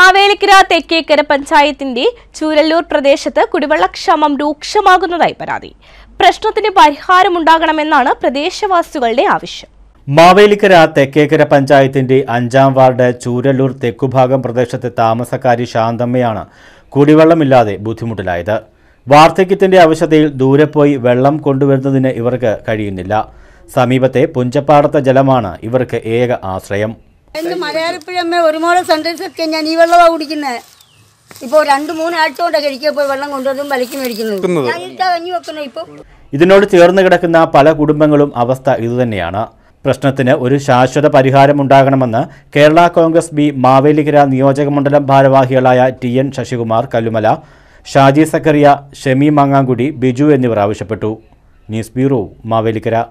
മാവേലിക്കര തെക്കേക്കര പഞ്ചായത്തിന്റെ ചൂരല്ലൂർ പ്രദേശത്ത് കുടിവെള്ളക്ഷാമം രൂക്ഷമാകുന്നതായി പരാതി പ്രശ്നത്തിന് പരിഹാരമുണ്ടാകണമെന്നാണ് പ്രദേശവാസികളുടെ ആവശ്യം മാവേലിക്കര തെക്കേക്കര പഞ്ചായത്തിന്റെ അഞ്ചാം വാർഡ് ചൂരല്ലൂർ തെക്കുഭാഗം പ്രദേശത്തെ താമസക്കാരി ശാന്തമ്മയാണ് കുടിവെള്ളമില്ലാതെ ബുദ്ധിമുട്ടിലായത് വാർദ്ധക്യത്തിന്റെ അവശതയിൽ ദൂരെ പോയി വെള്ളം കൊണ്ടുവരുന്നതിന് ഇവർക്ക് കഴിയുന്നില്ല സമീപത്തെ പുഞ്ചപ്പാടത്തെ ജലമാണ് ഇവർക്ക് ഏക ആശ്രയം എന്ത് മലയാളപ്പിഴമ്മ ഒരു മോളെ സെൻറ്റൻസ് ഒക്കെ ഞാൻ ഈ വെള്ളമാണ് കുടിക്കുന്നത് ഇപ്പോൾ രണ്ട് മൂന്ന് ആഴ്ച കൊണ്ടൊക്കെ ഇരിക്കുക പോയി വെള്ളം കൊണ്ടുവന്നും വലിക്കും മേടിക്കുന്നത് ഞാൻ കഞ്ഞി വെക്കണം ഇപ്പോൾ ഇതിനോട് ചേർന്ന് കിടക്കുന്ന പല കുടുംബങ്ങളും അവസ്ഥ ഇതുതന്നെയാണ് പ്രശ്നത്തിന് ഒരു ശാശ്വത പരിഹാരമുണ്ടാകണമെന്ന് കേരള കോൺഗ്രസ് ബി മാവേലിക്കര നിയോജകമണ്ഡലം ഭാരവാഹികളായ ടി എൻ ശശികുമാർ കല്ലുമല ഷാജി സക്കറിയ ഷെമി മാങ്ങാങ്കുടി ബിജു എന്നിവർ ആവശ്യപ്പെട്ടു ന്യൂസ് ബ്യൂറോ മാവേലിക്കര